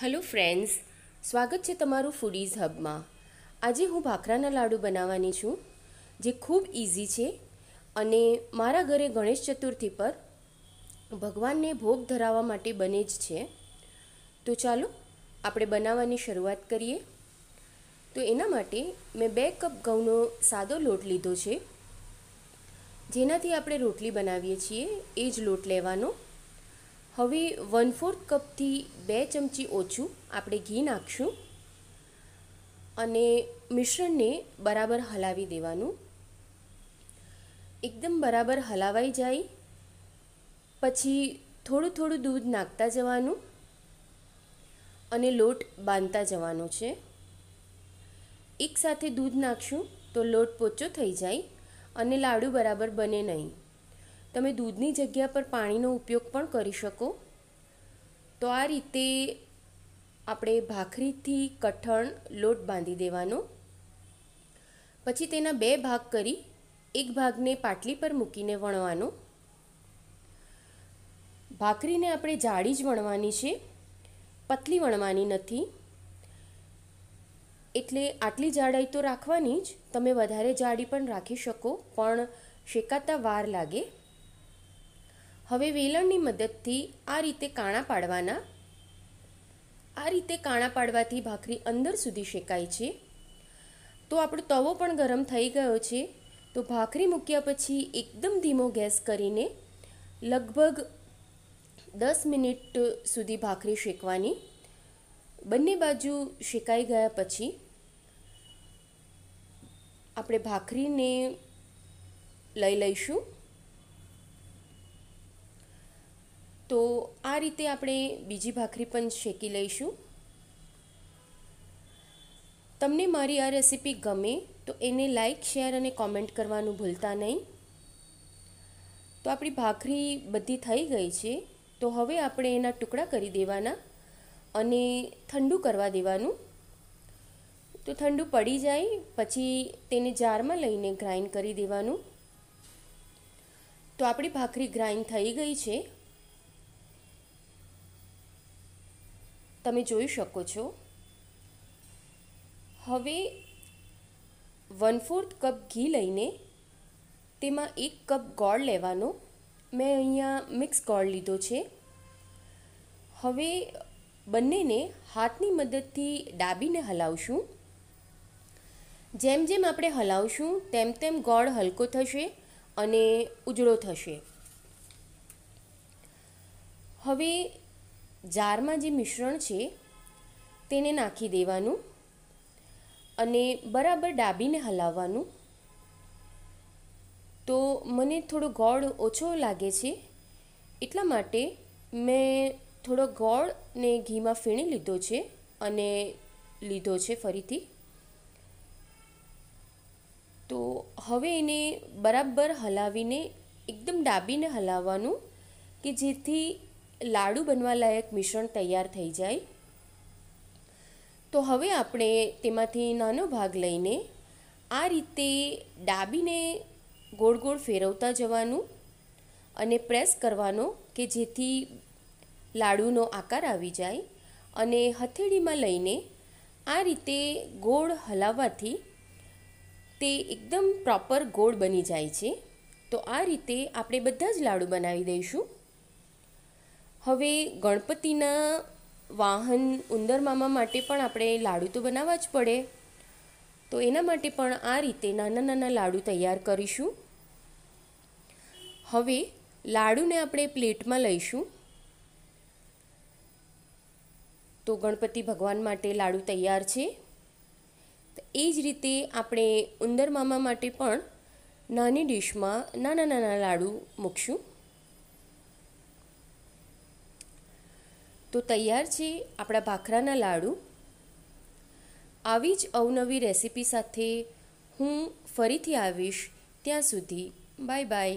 hello friends સ્વાગત છે તમારું ફૂડીઝ હબમાં આજે હું ભાખરાના લાડુ બનાવવાની છું જે ખૂબ ઇઝી છે અને મારા ઘરે ગણેશ ચતુર્થી પર ભગવાનને ભોગ ધરાવવા માટે બને જ છે તો ચાલો આપણે બનાવવાની શરૂઆત કરીએ તો એના માટે મેં બે કપ ઘઉંનો સાદો લોટ લીધો છે જેનાથી આપણે રોટલી બનાવીએ છીએ એ જ લોટ લેવાનો હવે વન ફોર્થ કપથી બે ચમચી ઓછું આપણે ઘી નાખશું અને મિશ્રણને બરાબર હલાવી દેવાનું એકદમ બરાબર હલાવાઈ જાય પછી થોડું થોડું દૂધ નાખતા જવાનું અને લોટ બાંધતા જવાનો છે એકસાથે દૂધ નાખશું તો લોટ પોચો થઈ જાય અને લાડુ બરાબર બને નહીં તમે દૂધની જગ્યા પર પાણીનો ઉપયોગ પણ કરી શકો તો આ રીતે આપણે ભાખરીથી કઠણ લોટ બાંધી દેવાનો પછી તેના બે ભાગ કરી એક ભાગને પાટલી પર મૂકીને વણવાનો ભાખરીને આપણે જાડી જ વણવાની છે પતલી વણવાની નથી એટલે આટલી જાડાઈ તો રાખવાની જ તમે વધારે જાડી પણ રાખી શકો પણ શેકાતા વાર લાગે હવે વેલણની મદદથી આ રીતે કાણા પાડવાના આ રીતે કાણા પાડવાથી ભાખરી અંદર સુધી શેકાય છે તો આપણો તવો પણ ગરમ થઈ ગયો છે તો ભાખરી મૂક્યા પછી એકદમ ધીમો ગેસ કરીને લગભગ દસ મિનિટ સુધી ભાખરી શેકવાની બંને બાજુ શેકાઈ ગયા પછી આપણે ભાખરીને લઈ લઈશું તો આ રીતે આપણે બીજી ભાખરી પણ શેકી લઈશું તમને મારી આ રેસીપી ગમે તો એને લાઇક શેર અને કોમેન્ટ કરવાનું ભૂલતા નહીં તો આપણી ભાખરી બધી થઈ ગઈ છે તો હવે આપણે એના ટુકડા કરી દેવાના અને ઠંડુ કરવા દેવાનું તો ઠંડુ પડી જાય પછી તેને જારમાં લઈને ગ્રાઇન્ડ કરી દેવાનું તો આપણી ભાખરી ગ્રાઇન્ડ થઈ ગઈ છે તમે જોઈ શકો છો હવે વન ફોર્થ કપ ઘી લઈને તેમાં એક કપ ગોળ લેવાનો મેં અહીંયા મિક્સ ગોળ લીધો છે હવે બંનેને હાથની મદદથી ડાબીને હલાવશું જેમ જેમ આપણે હલાવશું તેમ તેમ ગોળ હલકો થશે અને ઉજળો થશે હવે જારમાં જે મિશ્રણ છે તેને નાખી દેવાનું અને બરાબર ડાબીને હલાવવાનું તો મને થોડો ગોળ ઓછો લાગે છે એટલા માટે મેં થોડો ગોળને ઘીમાં ફીણી લીધો છે અને લીધો છે ફરીથી તો હવે એને બરાબર હલાવીને એકદમ ડાબીને હલાવવાનું કે જેથી લાડુ બનવા લાયક મિશ્રણ તૈયાર થઈ જાય તો હવે આપણે તેમાંથી નાનો ભાગ લઈને આ રીતે ડાબીને ગોળ ગોળ ફેરવતા જવાનું અને પ્રેસ કરવાનો કે જેથી લાડુનો આકાર આવી જાય અને હથેળીમાં લઈને આ રીતે ગોળ હલાવવાથી તે એકદમ પ્રોપર ગોળ બની જાય છે તો આ રીતે આપણે બધા જ લાડુ બનાવી દઈશું હવે ગણપતિના વાહન ઉંદર મામા માટે પણ આપણે લાડુ તો બનાવવા જ પડે તો એના માટે પણ આ રીતે નાના નાના લાડુ તૈયાર કરીશું હવે લાડુને આપણે પ્લેટમાં લઈશું તો ગણપતિ ભગવાન માટે લાડુ તૈયાર છે એ જ રીતે આપણે ઉંદર મામા માટે પણ નાની ડીશમાં નાના નાના લાડુ મૂકશું તો તૈયાર છે આપણા ભાખરાના લાડુ આવી જ અવનવી રેસીપી સાથે હું ફરીથી આવીશ ત્યાં સુધી બાય બાય